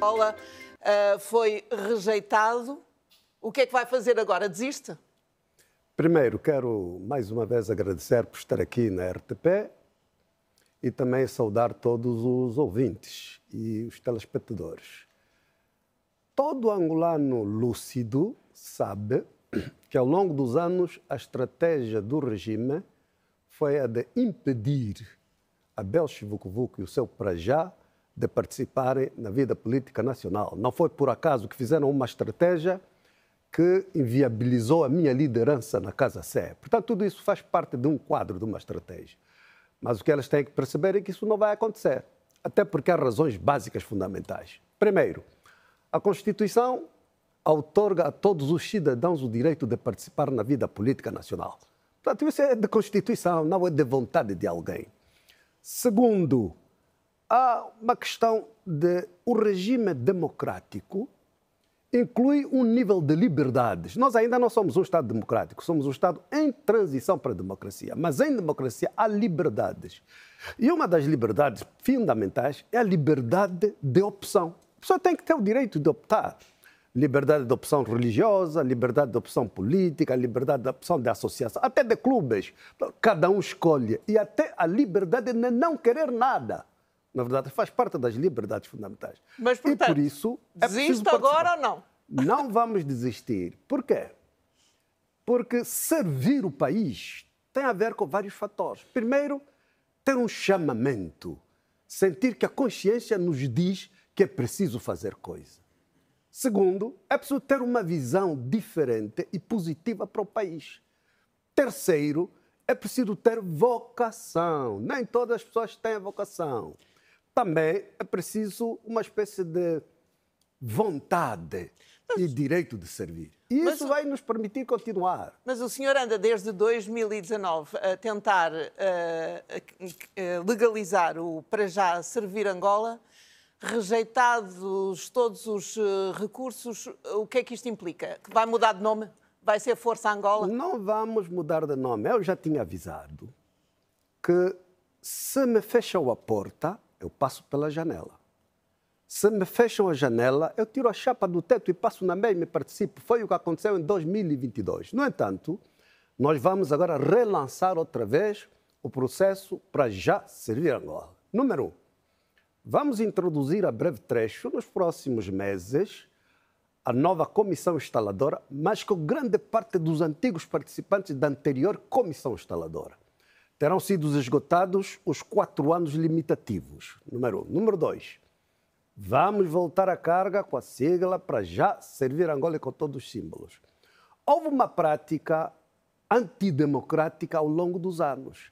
escola uh, foi rejeitado. O que é que vai fazer agora? Desiste? Primeiro, quero mais uma vez agradecer por estar aqui na RTP e também saudar todos os ouvintes e os telespectadores. Todo angolano lúcido sabe que ao longo dos anos a estratégia do regime foi a de impedir a Belche e o seu Prajá de participarem na vida política nacional. Não foi por acaso que fizeram uma estratégia que inviabilizou a minha liderança na Casa Sé. Portanto, tudo isso faz parte de um quadro, de uma estratégia. Mas o que elas têm que perceber é que isso não vai acontecer, até porque há razões básicas fundamentais. Primeiro, a Constituição outorga a todos os cidadãos o direito de participar na vida política nacional. Portanto, isso é de Constituição, não é de vontade de alguém. Segundo, há uma questão de o regime democrático inclui um nível de liberdades. Nós ainda não somos um Estado democrático, somos um Estado em transição para a democracia. Mas em democracia há liberdades. E uma das liberdades fundamentais é a liberdade de opção. A pessoa tem que ter o direito de optar. Liberdade de opção religiosa, liberdade de opção política, liberdade de opção de associação, até de clubes. Cada um escolhe. E até a liberdade de não querer nada na verdade, faz parte das liberdades fundamentais. Mas, portanto, e por isso. É agora ou não? Não vamos desistir. Por quê? Porque servir o país tem a ver com vários fatores. Primeiro, ter um chamamento, sentir que a consciência nos diz que é preciso fazer coisa. Segundo, é preciso ter uma visão diferente e positiva para o país. Terceiro, é preciso ter vocação. Nem todas as pessoas têm vocação também é preciso uma espécie de vontade mas, e direito de servir. E isso mas, vai nos permitir continuar. Mas o senhor anda desde 2019 a tentar uh, legalizar o para já servir Angola, rejeitados todos os eh, recursos. O que é que isto implica? Que vai mudar de nome? Vai ser Força Angola? Não vamos mudar de nome. Eu já tinha avisado que se me fecham a porta, eu passo pela janela. Se me fecham a janela, eu tiro a chapa do teto e passo na mesma e participo. Foi o que aconteceu em 2022. No entanto, nós vamos agora relançar outra vez o processo para já servir Angola. Número um, vamos introduzir a breve trecho nos próximos meses a nova comissão instaladora, mas com grande parte dos antigos participantes da anterior comissão instaladora terão sido esgotados os quatro anos limitativos. Número um. Número dois, vamos voltar à carga com a sigla para já servir Angola com todos os símbolos. Houve uma prática antidemocrática ao longo dos anos.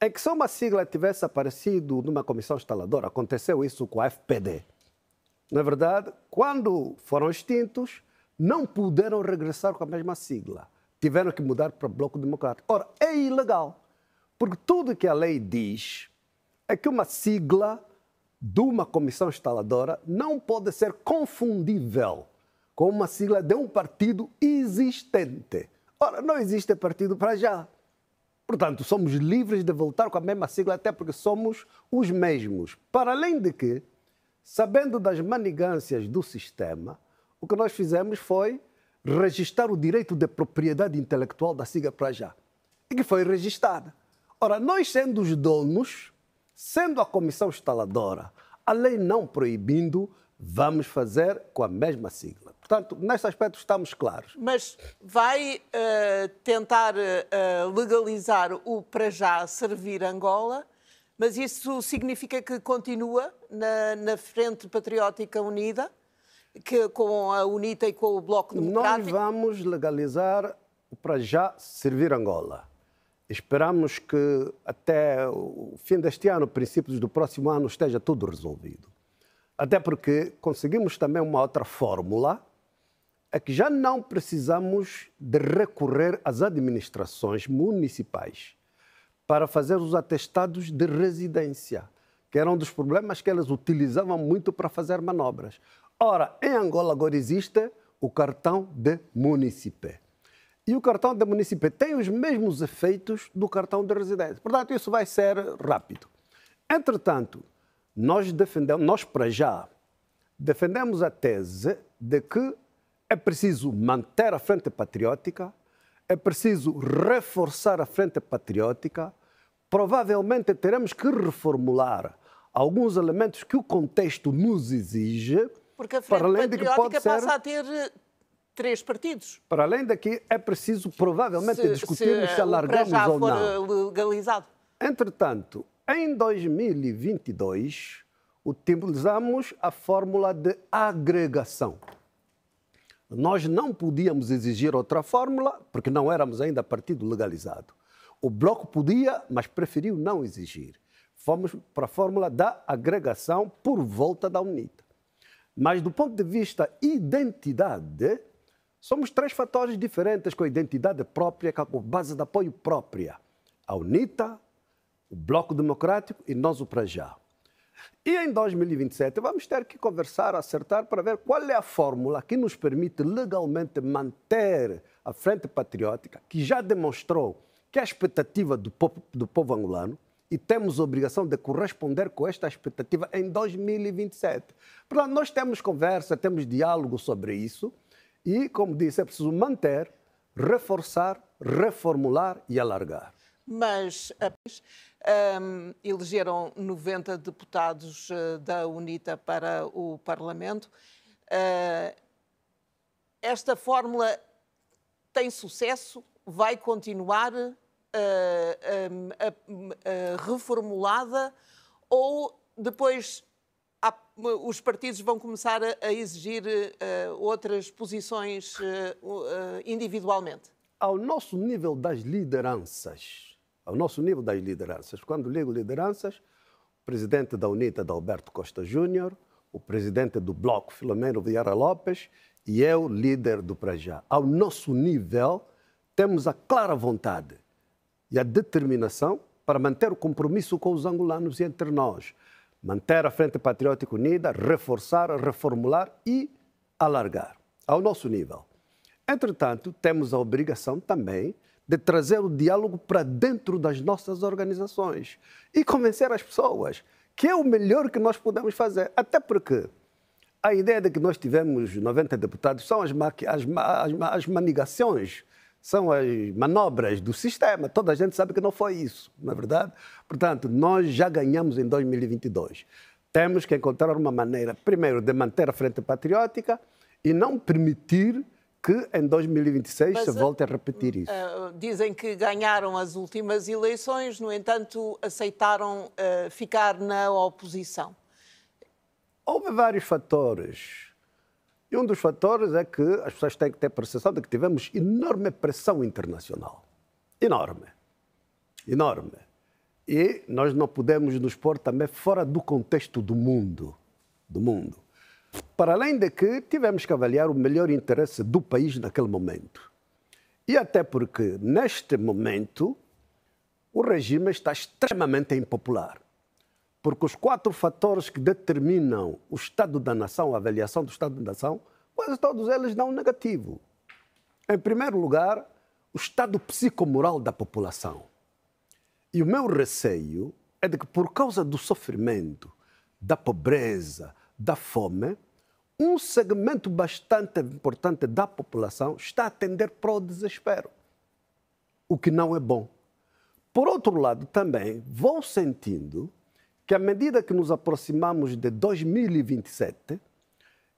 É que se uma sigla tivesse aparecido numa comissão instaladora, aconteceu isso com a FPD. Na é verdade, quando foram extintos, não puderam regressar com a mesma sigla. Tiveram que mudar para Bloco Democrático. Ora, é ilegal. Porque tudo que a lei diz é que uma sigla de uma comissão instaladora não pode ser confundível com uma sigla de um partido existente. Ora, não existe partido para já. Portanto, somos livres de voltar com a mesma sigla, até porque somos os mesmos. Para além de que, sabendo das manigâncias do sistema, o que nós fizemos foi registrar o direito de propriedade intelectual da sigla para já, e que foi registrada. Ora, nós sendo os donos, sendo a comissão instaladora, a lei não proibindo, vamos fazer com a mesma sigla. Portanto, neste aspecto estamos claros. Mas vai uh, tentar uh, legalizar o para já servir Angola, mas isso significa que continua na, na Frente Patriótica Unida, que, com a UNITA e com o Bloco Democrático? Nós vamos legalizar o para já servir Angola. Esperamos que até o fim deste ano, princípios do próximo ano, esteja tudo resolvido. Até porque conseguimos também uma outra fórmula, é que já não precisamos de recorrer às administrações municipais para fazer os atestados de residência, que era um dos problemas que elas utilizavam muito para fazer manobras. Ora, em Angola agora existe o cartão de município e o cartão da município tem os mesmos efeitos do cartão de residência. Portanto, isso vai ser rápido. Entretanto, nós defendemos, nós para já, defendemos a tese de que é preciso manter a frente patriótica, é preciso reforçar a frente patriótica, provavelmente teremos que reformular alguns elementos que o contexto nos exige. Porque a frente para além patriótica de que pode ser... passa a ter eh, três partidos. Para além daqui, é preciso provavelmente se, discutirmos se, se alargamos já ou for não. legalizado. Entretanto, em 2022, utilizamos a fórmula de agregação. Nós não podíamos exigir outra fórmula, porque não éramos ainda partido legalizado. O Bloco podia, mas preferiu não exigir. Fomos para a fórmula da agregação por volta da UNITA. Mas, do ponto de vista identidade, Somos três fatores diferentes com identidade própria, com base de apoio própria. A UNITA, o Bloco Democrático e nós o Prajá. E em 2027 vamos ter que conversar, acertar para ver qual é a fórmula que nos permite legalmente manter a Frente Patriótica, que já demonstrou que é a expectativa do povo, do povo angolano, e temos a obrigação de corresponder com esta expectativa em 2027. Portanto, nós temos conversa, temos diálogo sobre isso. E, como disse, é preciso manter, reforçar, reformular e alargar. Mas um, eh, ehm, elegeram 90 deputados eh, da UNITA para o Parlamento. Uh, esta fórmula tem sucesso? Vai continuar uh, uh, reformulada? Ou depois os partidos vão começar a, a exigir uh, outras posições uh, uh, individualmente? Ao nosso nível das lideranças, ao nosso nível das lideranças, quando ligo lideranças, o presidente da UNITA, Alberto Costa Júnior, o presidente do Bloco, Filomeno Vieira Lopes, e eu, líder do Prajá. Ao nosso nível, temos a clara vontade e a determinação para manter o compromisso com os angolanos e entre nós manter a Frente Patriótica Unida, reforçar, reformular e alargar ao nosso nível. Entretanto, temos a obrigação também de trazer o diálogo para dentro das nossas organizações e convencer as pessoas que é o melhor que nós podemos fazer. Até porque a ideia de que nós tivemos 90 deputados são as, as, as, as manigações são as manobras do sistema. Toda a gente sabe que não foi isso, não é verdade? Portanto, nós já ganhamos em 2022. Temos que encontrar uma maneira, primeiro, de manter a frente patriótica e não permitir que em 2026 Mas, se volte a repetir eh, isso. Uh, dizem que ganharam as últimas eleições, no entanto, aceitaram uh, ficar na oposição. Houve vários fatores e um dos fatores é que as pessoas têm que ter percepção de que tivemos enorme pressão internacional. Enorme. Enorme. E nós não podemos nos pôr também fora do contexto do mundo. Do mundo. Para além de que tivemos que avaliar o melhor interesse do país naquele momento. E até porque, neste momento, o regime está extremamente impopular. Porque os quatro fatores que determinam o estado da nação, a avaliação do estado da nação, quase todos eles dão um negativo. Em primeiro lugar, o estado psicomoral da população. E o meu receio é de que, por causa do sofrimento, da pobreza, da fome, um segmento bastante importante da população está a tender para o desespero, o que não é bom. Por outro lado, também vão sentindo que à medida que nos aproximamos de 2027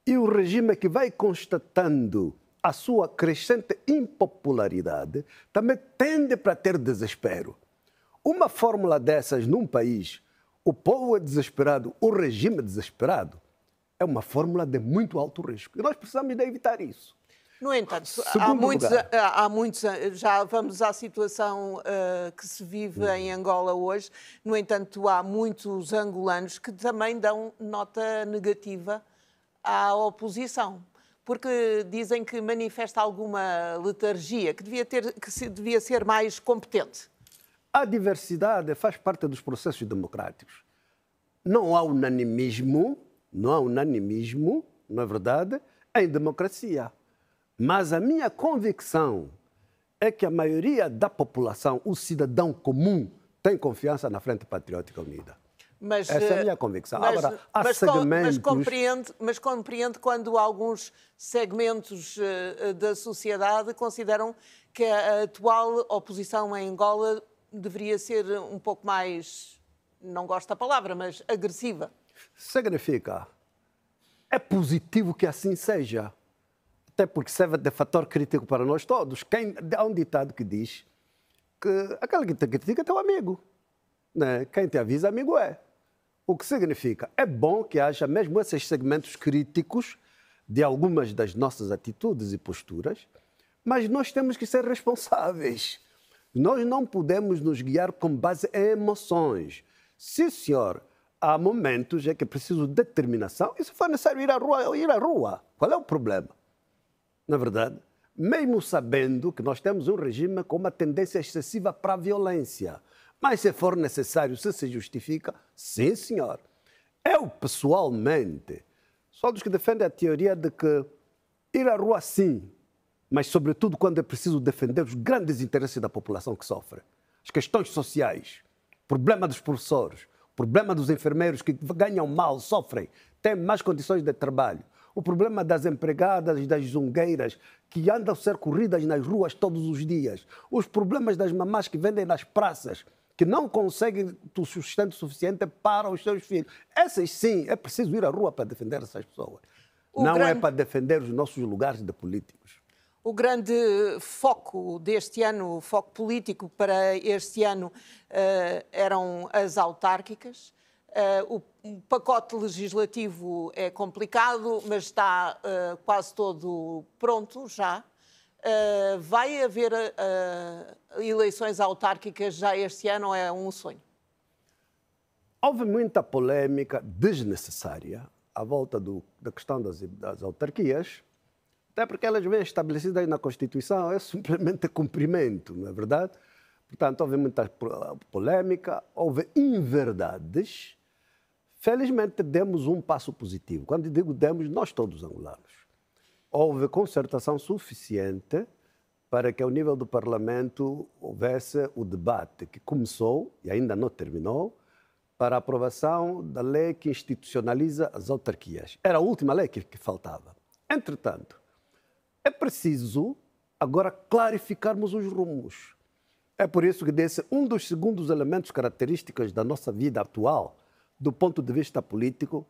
e o regime é que vai constatando a sua crescente impopularidade também tende para ter desespero. Uma fórmula dessas num país, o povo é desesperado, o regime é desesperado, é uma fórmula de muito alto risco. E nós precisamos de evitar isso. No entanto, há muitos, há, muitos, já vamos à situação uh, que se vive uhum. em Angola hoje, no entanto, há muitos angolanos que também dão nota negativa à oposição porque dizem que manifesta alguma letargia, que devia, ter, que se, devia ser mais competente. A diversidade faz parte dos processos democráticos. Não há unanimismo, não há unanimismo, é verdade, em democracia. Mas a minha convicção é que a maioria da população, o cidadão comum, tem confiança na Frente Patriótica Unida. Mas, Essa é a eh, minha convicção. Mas, Agora, há mas, segmentos... mas, compreende, mas compreende quando alguns segmentos eh, eh, da sociedade consideram que a atual oposição em Angola deveria ser um pouco mais, não gosto da palavra, mas agressiva. Significa. É positivo que assim seja até porque serve é de fator crítico para nós todos. Quem, há um ditado que diz que aquele que te critica é teu amigo. Né? Quem te avisa, amigo é. O que significa? É bom que haja mesmo esses segmentos críticos de algumas das nossas atitudes e posturas, mas nós temos que ser responsáveis. Nós não podemos nos guiar com base em emoções. Sim, senhor, há momentos em que preciso de determinação e se for necessário ir à rua, ir à rua. Qual é o problema? na verdade, mesmo sabendo que nós temos um regime com uma tendência excessiva para a violência. Mas se for necessário, se se justifica, sim, senhor. Eu, pessoalmente, sou dos que defendem a teoria de que ir à rua, sim, mas, sobretudo, quando é preciso defender os grandes interesses da população que sofre. As questões sociais, o problema dos professores, o problema dos enfermeiros que ganham mal, sofrem, têm más condições de trabalho, o problema das empregadas e das zungueiras que andam a ser corridas nas ruas todos os dias, os problemas das mamás que vendem nas praças, que não conseguem o sustento suficiente para os seus filhos. Essas sim, é preciso ir à rua para defender essas pessoas. O não é grande... é para defender os nossos lugares de políticos. O grande foco deste ano, o foco político para este ano, eh, eram as autárquicas. Uh, o pacote legislativo é complicado, mas está uh, quase todo pronto já. Uh, vai haver eleições autárquicas já este ano ou é um sonho? Houve muita polêmica desnecessária à volta do, da questão das, das autarquias, até porque elas vêm estabelecidas na Constituição, é simplesmente cumprimento, não é verdade? Portanto, houve muita polêmica, houve inverdades Felizmente, demos um passo positivo. Quando digo demos, nós todos angolanos. Houve concertação suficiente para que, ao nível do Parlamento, houvesse o debate que começou e ainda não terminou para a aprovação da lei que institucionaliza as autarquias. Era a última lei que, que faltava. Entretanto, é preciso agora clarificarmos os rumos. É por isso que desse um dos segundos elementos característicos da nossa vida atual, do ponto de vista político,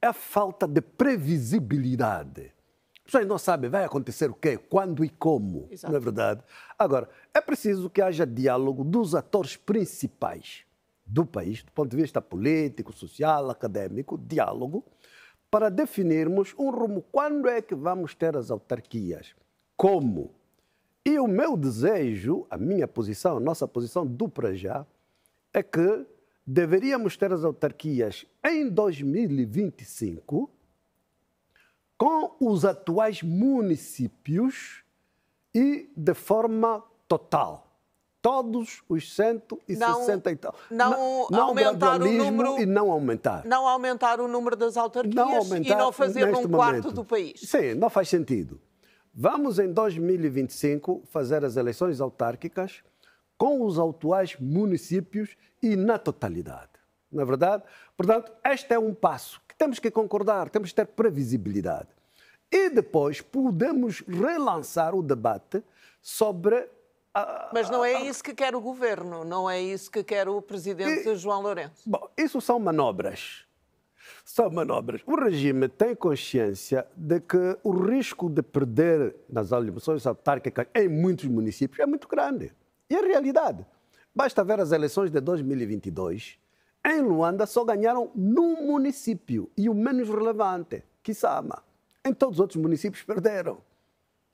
é a falta de previsibilidade. As pessoas não sabem vai acontecer o quê, quando e como, Exato. não é verdade? Agora, é preciso que haja diálogo dos atores principais do país, do ponto de vista político, social, acadêmico, diálogo, para definirmos um rumo. Quando é que vamos ter as autarquias? Como? E o meu desejo, a minha posição, a nossa posição do para já, é que deveríamos ter as autarquias em 2025 com os atuais municípios e de forma total. Todos os 160 e tal. Não, não, não aumentar o número. E não aumentar. Não aumentar o número das autarquias não aumentar, e não fazer um momento. quarto do país. Sim, não faz sentido. Vamos em 2025 fazer as eleições autárquicas com os atuais municípios e na totalidade. Na é verdade, portanto, este é um passo que temos que concordar, temos que ter previsibilidade. E depois podemos relançar o debate sobre mas não é isso que quer o governo, não é isso que quer o presidente e, João Lourenço. Bom, isso são manobras. São manobras. O regime tem consciência de que o risco de perder nas eleições autárquicas em muitos municípios é muito grande e a realidade. Basta ver as eleições de 2022. Em Luanda só ganharam num município e o menos relevante, Kisama. Em todos os outros municípios perderam.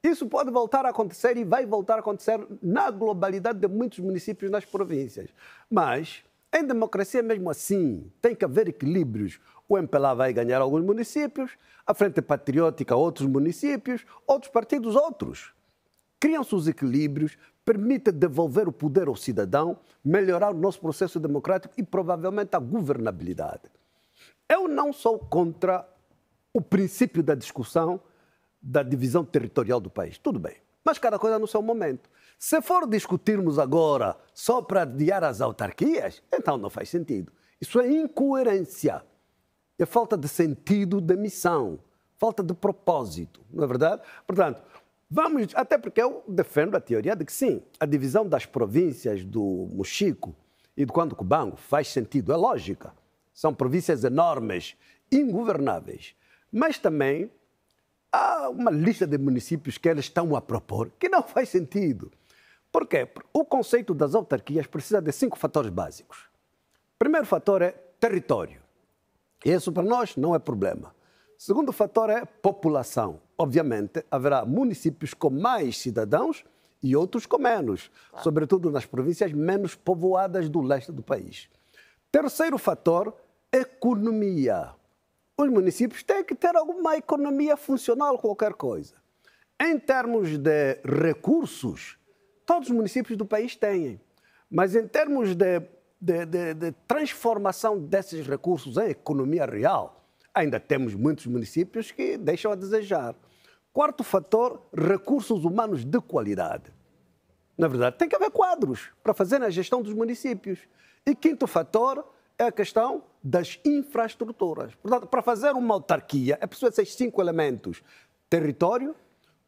Isso pode voltar a acontecer e vai voltar a acontecer na globalidade de muitos municípios nas províncias. Mas, em democracia, mesmo assim, tem que haver equilíbrios. O MPLA vai ganhar alguns municípios, a Frente Patriótica, outros municípios, outros partidos, outros. Criam-se os equilíbrios, permita devolver o poder ao cidadão, melhorar o nosso processo democrático e provavelmente a governabilidade. Eu não sou contra o princípio da discussão da divisão territorial do país. Tudo bem. Mas cada coisa no seu momento. Se for discutirmos agora só para adiar as autarquias, então não faz sentido. Isso é incoerência. É falta de sentido de missão, falta de propósito, não é verdade? Portanto, Vamos, até porque eu defendo a teoria de que sim, a divisão das províncias do Mochico e do Cubango faz sentido, é lógica. São províncias enormes, ingovernáveis. Mas também há uma lista de municípios que eles estão a propor que não faz sentido. Por quê? O conceito das autarquias precisa de cinco fatores básicos. O primeiro fator é território. Isso para nós não é problema. Segundo fator é população. Obviamente, haverá municípios com mais cidadãos e outros com menos, claro. sobretudo nas províncias menos povoadas do leste do país. Terceiro fator, economia. Os municípios têm que ter alguma economia funcional, qualquer coisa. Em termos de recursos, todos os municípios do país têm, mas em termos de, de, de, de transformação desses recursos em economia real, ainda temos muitos municípios que deixam a desejar. Quarto fator, recursos humanos de qualidade. Na verdade, tem que haver quadros para fazer a gestão dos municípios. E quinto fator é a questão das infraestruturas. Portanto, para fazer uma autarquia, é preciso esses cinco elementos: território,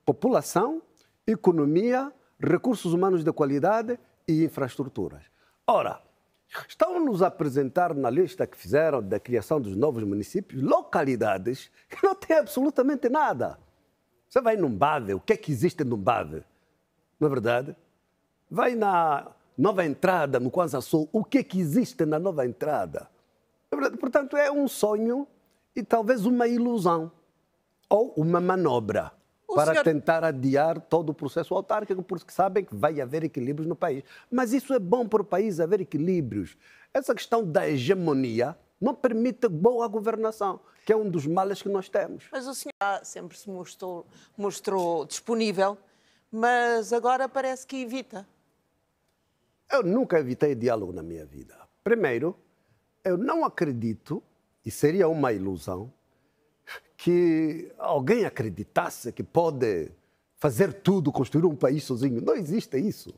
população, economia, recursos humanos de qualidade e infraestruturas. Ora, Estão nos apresentar na lista que fizeram da criação dos novos municípios localidades que não têm absolutamente nada. Você vai em Numbave, o que é que existe em Numbave? Não é verdade? Vai na nova entrada no Kwanzaa Sul, o que é que existe na nova entrada? É Portanto, é um sonho e talvez uma ilusão ou uma manobra para senhor... tentar adiar todo o processo autárquico, porque sabem que vai haver equilíbrios no país. Mas isso é bom para o país, haver equilíbrios. Essa questão da hegemonia não permite boa governação, que é um dos males que nós temos. Mas o senhor sempre se mostrou, mostrou disponível, mas agora parece que evita. Eu nunca evitei diálogo na minha vida. Primeiro, eu não acredito, e seria uma ilusão, que alguém acreditasse que pode fazer tudo, construir um país sozinho. Não existe isso.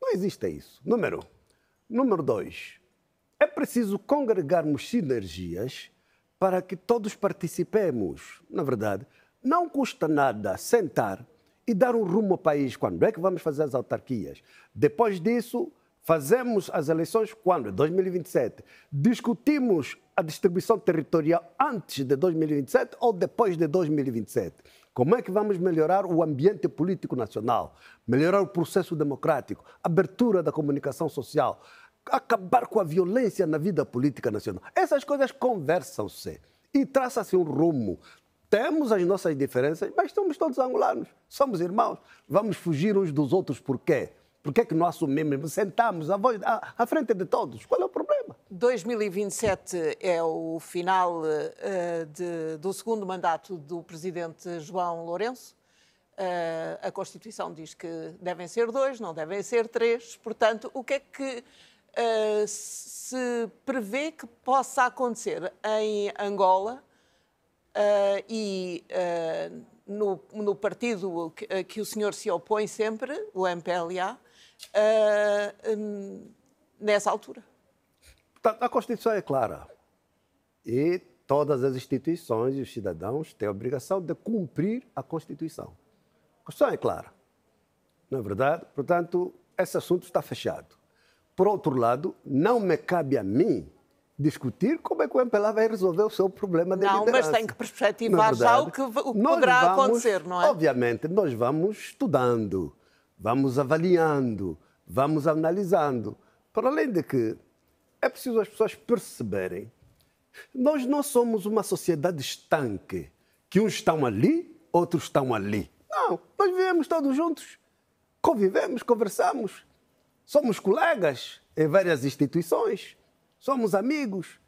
Não existe isso. Número um. Número dois. É preciso congregarmos sinergias para que todos participemos. Na verdade, não custa nada sentar e dar um rumo ao país. Quando é que vamos fazer as autarquias? Depois disso, fazemos as eleições quando? 2027. Discutimos a distribuição territorial antes de 2027 ou depois de 2027? Como é que vamos melhorar o ambiente político nacional, melhorar o processo democrático, abertura da comunicação social, acabar com a violência na vida política nacional? Essas coisas conversam-se e traça-se um rumo. Temos as nossas diferenças, mas somos todos angolanos, somos irmãos. Vamos fugir uns dos outros por quê? Por que, é que não assumimos, sentamos à, voz, à, frente de todos? Qual é o 2027 é o final uh, de, do segundo mandato do presidente João Lourenço. Uh, a Constituição diz que devem ser dois, não devem ser três. Portanto, o que é que uh, se prevê que possa acontecer em Angola e no, no, partido que, que, o senhor se opõe sempre, o MPLA, um, nessa altura? Tá, a Constituição é clara. E todas as instituições e os cidadãos têm a obrigação de cumprir a Constituição. A Constituição é clara. Não é verdade? Portanto, esse assunto está fechado. Por outro lado, não me cabe a mim discutir como é que o MPLA vai resolver o seu problema de não, Não, mas tem que é perspectivar já o que, o que poderá vamos, acontecer, não é? Obviamente, nós vamos estudando, vamos avaliando, vamos analisando. Para além de que é preciso as pessoas perceberem. Nós não somos uma sociedade estanque, que uns estão ali, outros estão ali. Não, nós vivemos todos juntos, convivemos, conversamos, somos colegas em várias instituições, somos amigos.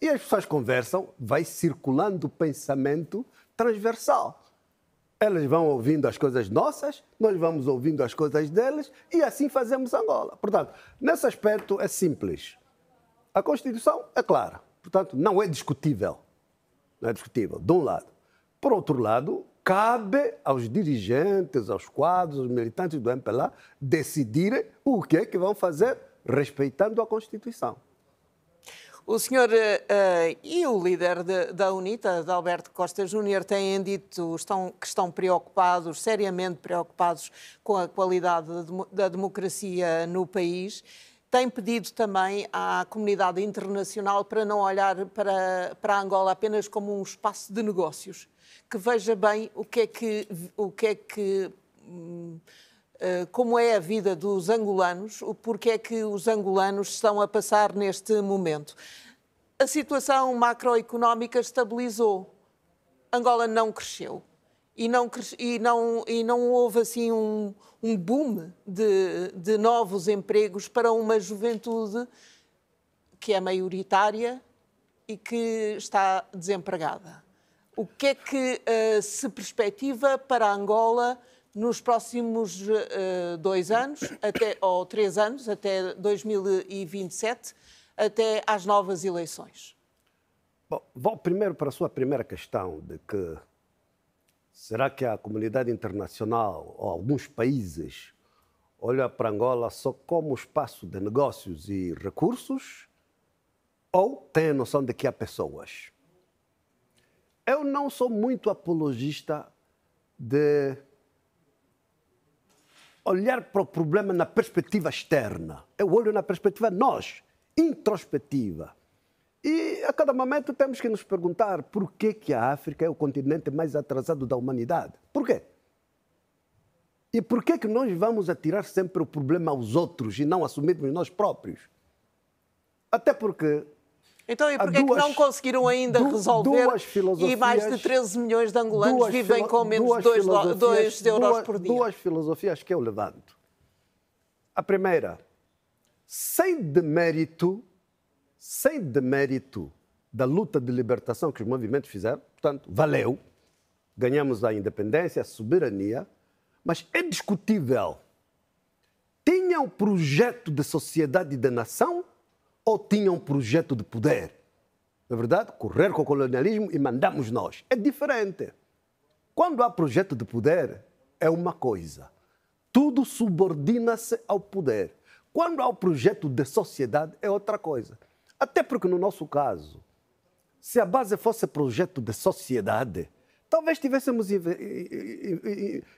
E as pessoas conversam, vai circulando o pensamento transversal. Elas vão ouvindo as coisas nossas, nós vamos ouvindo as coisas delas e assim fazemos Angola. Portanto, nesse aspecto é simples. A Constituição é clara, portanto, não é discutível. Não é discutível, de um lado. Por outro lado, cabe aos dirigentes, aos quadros, aos militantes do MPLA decidirem o que é que vão fazer respeitando a Constituição. O senhor uh, e o líder de, da UNITA, Alberto Costa Júnior, têm dito estão, que estão preocupados, seriamente preocupados, com a qualidade da democracia no país tem pedido também à comunidade internacional para não olhar para, para Angola apenas como um espaço de negócios, que veja bem o que é que, o que, é que hum, eh, como é a vida dos angolanos, o porquê é que os angolanos estão a passar neste momento. A situação macroeconómica estabilizou. Angola não cresceu e não, e não, e não houve assim um, um boom de, de novos empregos para uma juventude que é maioritária e que está desempregada. O que é que uh, se perspectiva para Angola nos próximos uh, dois anos, até, ou três anos, até 2027, até às novas eleições? Bom, vou primeiro para a sua primeira questão, de que Será que a comunidade internacional ou alguns países olham para Angola só como espaço de negócios e recursos? Ou têm a noção de que há pessoas? Eu não sou muito apologista de olhar para o problema na perspectiva externa. Eu olho na perspectiva nós, introspectiva a cada momento temos que nos perguntar por que, que a África é o continente mais atrasado da humanidade. Por quê? E por que, que nós vamos atirar sempre o problema aos outros e não assumirmos nós próprios? Até porque então, e porquê duas, que não conseguiram ainda du, resolver? e mais de 13 milhões de angolanos vivem com menos de 2 euros duas, por dia. Duas filosofias que eu levanto. A primeira, sem demérito sem demérito da luta de libertação que os movimentos fizeram, portanto, valeu, ganhamos a independência, a soberania, mas é discutível. Tinha um projeto de sociedade e de nação ou tinha um projeto de poder? Na é verdade, correr com o colonialismo e mandamos nós. É diferente. Quando há projeto de poder, é uma coisa. Tudo subordina-se ao poder. Quando há o projeto de sociedade, é outra coisa. Até porque, no nosso caso, se a base fosse projeto de sociedade, talvez tivéssemos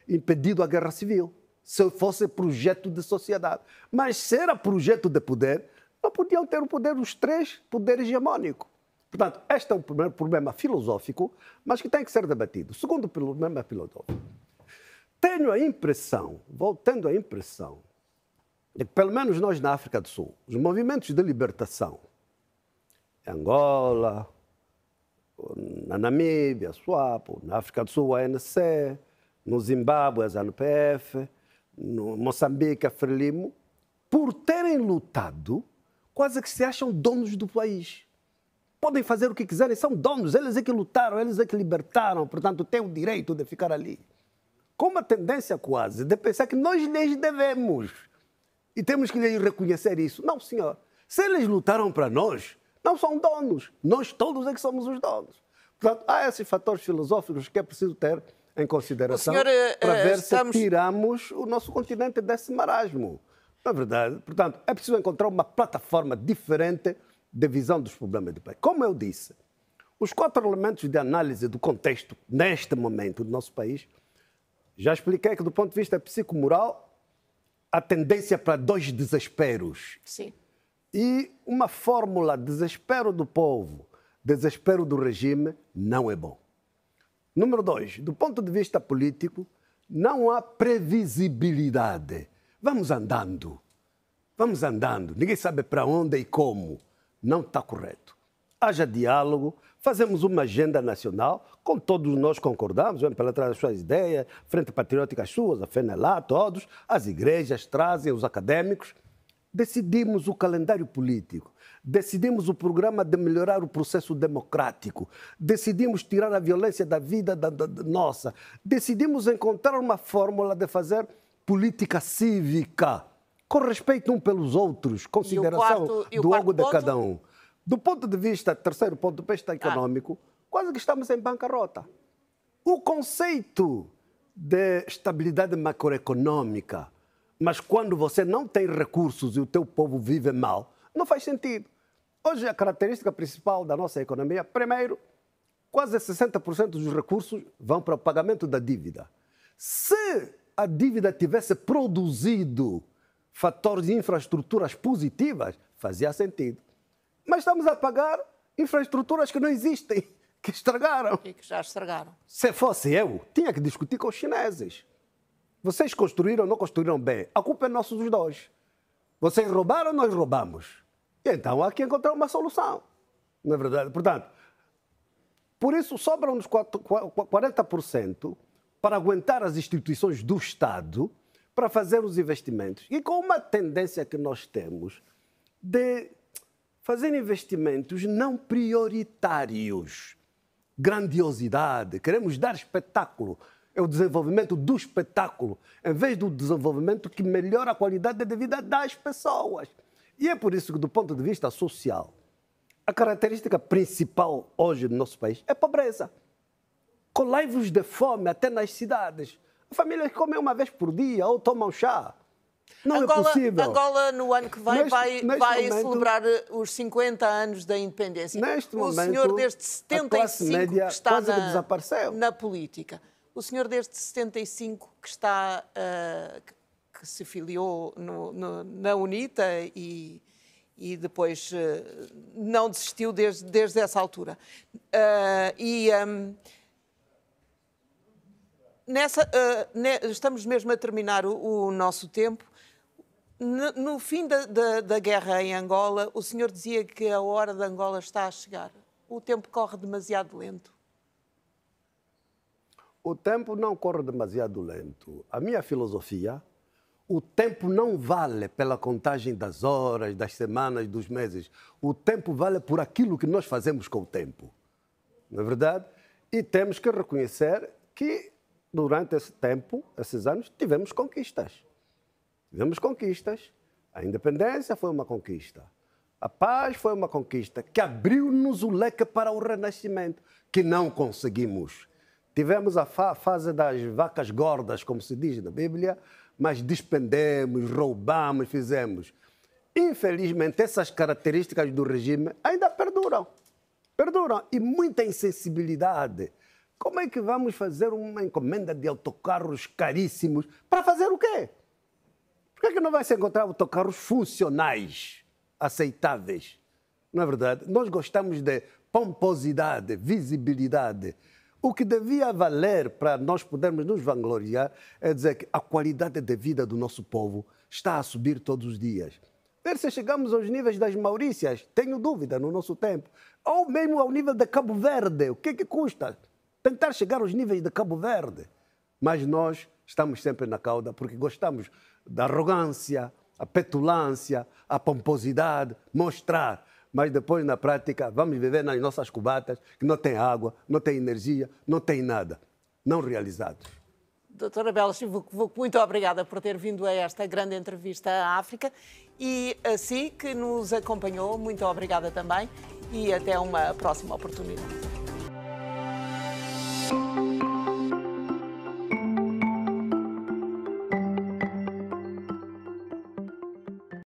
impedido a guerra civil, se fosse projeto de sociedade. Mas se era projeto de poder, não podiam ter o poder os três poderes hegemônicos. Portanto, este é um primeiro problema filosófico, mas que tem que ser debatido. O segundo problema filosófico. Tenho a impressão, voltando à impressão, de que, pelo menos nós na África do Sul, os movimentos de libertação Angola, na Namíbia, SWAPO, na África do Sul, a ANC, no Zimbábue, a zanu no Moçambique, a Frelimo, por terem lutado, quase que se acham donos do país. Podem fazer o que quiserem, são donos, eles é que lutaram, eles é que libertaram, portanto, têm o direito de ficar ali. Com uma tendência quase de pensar que nós lhes devemos e temos que lhes reconhecer isso. Não, senhor, se eles lutaram para nós, não são donos. Nós todos é que somos os donos. Portanto, há esses fatores filosóficos que é preciso ter em consideração senhor, eh, para eh, ver estamos... se tiramos o nosso continente desse marasmo. Não é verdade? Portanto, é preciso encontrar uma plataforma diferente de visão dos problemas do país. Como eu disse, os quatro elementos de análise do contexto neste momento do nosso país, já expliquei que do ponto de vista psicomoral, a tendência para dois desesperos. Sim e uma fórmula desespero do povo, desespero do regime, não é bom. Número dois, do ponto de vista político, não há previsibilidade. Vamos andando. Vamos andando. Ninguém sabe para onde e como. Não está correto. Haja diálogo, fazemos uma agenda nacional, com todos nós concordamos, vem pela trás das suas ideias, Frente Patriótica as suas, a FENELA, todos, as igrejas trazem, os acadêmicos, Decidimos o calendário político, decidimos o programa de melhorar o processo democrático, decidimos tirar a violência da vida da, da, da nossa, decidimos encontrar uma fórmula de fazer política cívica, com respeito um pelos outros, consideração quarto, do algo de cada um. Do ponto de vista, terceiro ponto, do ponto de vista ah. econômico, ah. quase que estamos em bancarrota. O conceito de estabilidade macroeconômica, mas quando você não tem recursos e o teu povo vive mal, não faz sentido. Hoje, a característica principal da nossa economia, primeiro, quase 60% dos recursos vão para o pagamento da dívida. Se a dívida tivesse produzido fatores de infraestruturas positivas, fazia sentido. Mas estamos a pagar infraestruturas que não existem, que estragaram. E que já estragaram. Se fosse eu, tinha que discutir com os chineses. Vocês construíram ou não construíram bem? A culpa é nossa dos dois. Vocês roubaram, nós roubamos. então há que encontrar uma solução. Não é verdade? Portanto, por isso sobram-nos 40% para aguentar as instituições do Estado para fazer os investimentos. E com uma tendência que nós temos de fazer investimentos não prioritários. Grandiosidade, queremos dar espetáculo é o desenvolvimento do espetáculo, em vez do desenvolvimento que melhora a qualidade de vida das pessoas. E é por isso que, do ponto de vista social, a característica principal hoje no nosso país é pobreza. laivos de fome até nas cidades. Famílias que comem uma vez por dia ou tomam chá. Não é Angola, é possível. Angola, no ano que vem, neste, vai, neste vai momento, celebrar eh, os 50 anos da independência. Neste o momento, senhor, desde 75, média, que está na, na política. O senhor, desde 75, que está. Uh, que se filiou no, no, na UNITA e, e depois uh, não desistiu desde, desde essa altura. Uh, e. Um, nessa, ne, estamos mesmo a terminar o, o nosso tempo. No, no fim da, da, da guerra em Angola, o senhor dizia que a hora de Angola está a chegar. O tempo corre demasiado lento o tempo não corre demasiado lento. A minha filosofia, o tempo não vale pela contagem das horas, das semanas, dos meses. O tempo vale por aquilo que nós fazemos com o tempo. Não é verdade? E temos que reconhecer que durante esse tempo, esses anos, tivemos conquistas. Tivemos conquistas. A independência foi uma conquista. A paz foi uma conquista que abriu-nos o leque para o renascimento, que não conseguimos Tivemos a fa fase das vacas gordas, como se diz na Bíblia, mas despendemos, roubamos, fizemos. Infelizmente, essas características do regime ainda perduram. Perduram. E muita insensibilidade. Como é que vamos fazer uma encomenda de autocarros caríssimos? Para fazer o quê? Por que, é que não vai se encontrar autocarros funcionais, aceitáveis? Não é verdade? Nós gostamos de pomposidade, visibilidade. O que devia valer para nós podermos nos vangloriar é dizer que a qualidade de vida do nosso povo está a subir todos os dias. Ver se chegamos aos níveis das Maurícias, tenho dúvida, no nosso tempo. Ou mesmo ao nível de Cabo Verde, o que é que custa? Tentar chegar aos níveis de Cabo Verde. Mas nós estamos sempre na cauda porque gostamos da arrogância, a petulância, a pomposidade, mostrar mas depois, na prática, vamos viver nas nossas cubatas, que não tem água, não tem energia, não tem nada. Não realizados. Doutora Bela muito obrigada por ter vindo a esta grande entrevista à África e a eh, si que nos acompanhou, muito obrigada também e até uma próxima oportunidade.